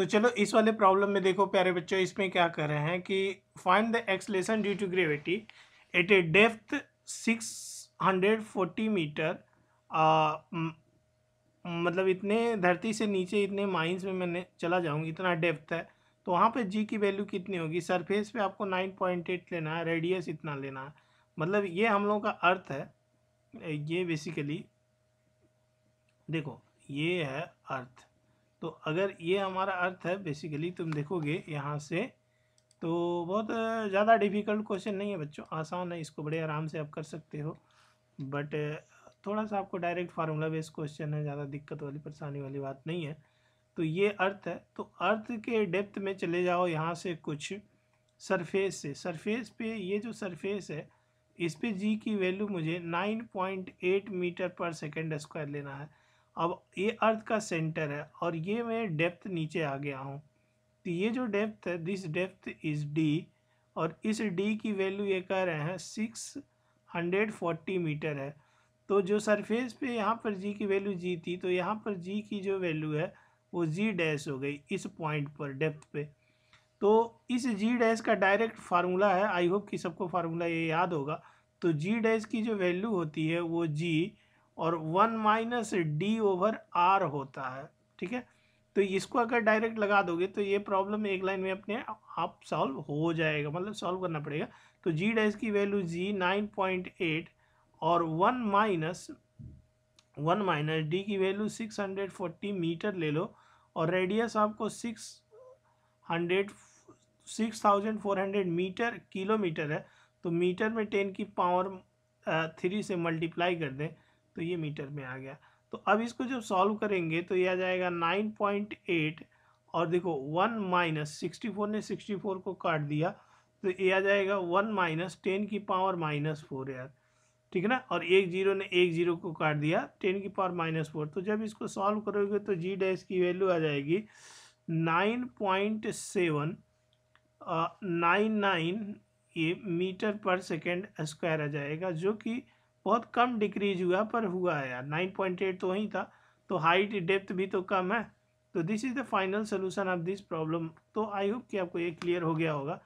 तो चलो इस वाले प्रॉब्लम में देखो प्यारे बच्चों इसमें क्या कर रहे हैं कि find the acceleration due to gravity at a depth six hundred forty metre मतलब इतने धरती से नीचे इतने माइंस में मैंने चला जाऊंगी इतना डेप्थ है तो वहाँ पे जी की वैल्यू कितनी होगी सरफेस पे आपको नाइन पॉइंट एट लेना है रेडियस इतना लेना है मतलब ये हम लोगों का अर्थ है ये बेसिकली देखो ये है अर्थ तो अगर ये हमारा अर्थ है बेसिकली तुम देखोगे यहाँ से तो बहुत ज़्यादा डिफ़िकल्ट क्वेश्चन नहीं है बच्चों आसान है इसको बड़े आराम से आप कर सकते हो बट थोड़ा सा आपको डायरेक्ट फार्मूला बेस्ड क्वेश्चन है ज़्यादा दिक्कत वाली परेशानी वाली बात नहीं है तो ये अर्थ है तो अर्थ के डेप्थ में चले जाओ यहाँ से कुछ सरफेस से सरफेस पे ये जो सरफेस है इस पे जी की वैल्यू मुझे 9.8 मीटर पर सेकेंड स्क्वायर लेना है अब ये अर्थ का सेंटर है और ये मैं डेप्थ नीचे आ गया हूँ तो ये जो डेप्थ है दिस डेप्थ इज़ डी और इस डी की वैल्यू ये कह रहे हैं सिक्स हंड्रेड फोर्टी मीटर है तो जो सरफेस पे यहाँ पर जी की वैल्यू जी थी तो यहाँ पर जी की जो वैल्यू है वो जी डैश हो गई इस पॉइंट पर डेप्थ पे तो इस जी डैश का डायरेक्ट फार्मूला है आई होप कि सबको फार्मूला ये याद होगा तो जी डैश की जो वैल्यू होती है वो जी और one minus D over R होता है ठीक है तो इसको अगर डायरेक्ट लगा दोगे तो ये प्रॉब्लम एक लाइन में अपने आप सॉल्व हो जाएगा मतलब सॉल्व करना पड़ेगा तो जी डैश की value G nine point eight और one minus one minus D की value six hundred forty metre ले लो और रेडियस आपको six hundred six thousand four hundred metre kilometre है तो मीटर में टेन की पावर थ्री से मल्टीप्लाई कर दें तो ये मीटर में आ गया तो अब इसको जब सॉल्व करेंगे तो ये आ जाएगा नाइन पॉइंट एट और देखो वन माइनस सिक्सटी फोर ने सिक्सटी फोर को काट दिया तो ये आ जाएगा वन माइनस टेन की पावर माइनस फोर यार ठीक है ना और एक जीरो ने एक जीरो को काट दिया टेन की पावर माइनस फोर तो जब इसको सॉल्व करोगे तो जी डैश की वैल्यू आ जाएगी nine point seven nine nine ये मीटर पर सेकेंड स्क्वायर आ जाएगा जो कि बहुत कम डिक्रीज हुआ पर हुआ है यार नाइन पॉइंट एट तो वहीं था तो हाइट डेप्थ भी तो कम है तो this is the final solution of this problem तो आई होप कि आपको ये क्लियर हो गया होगा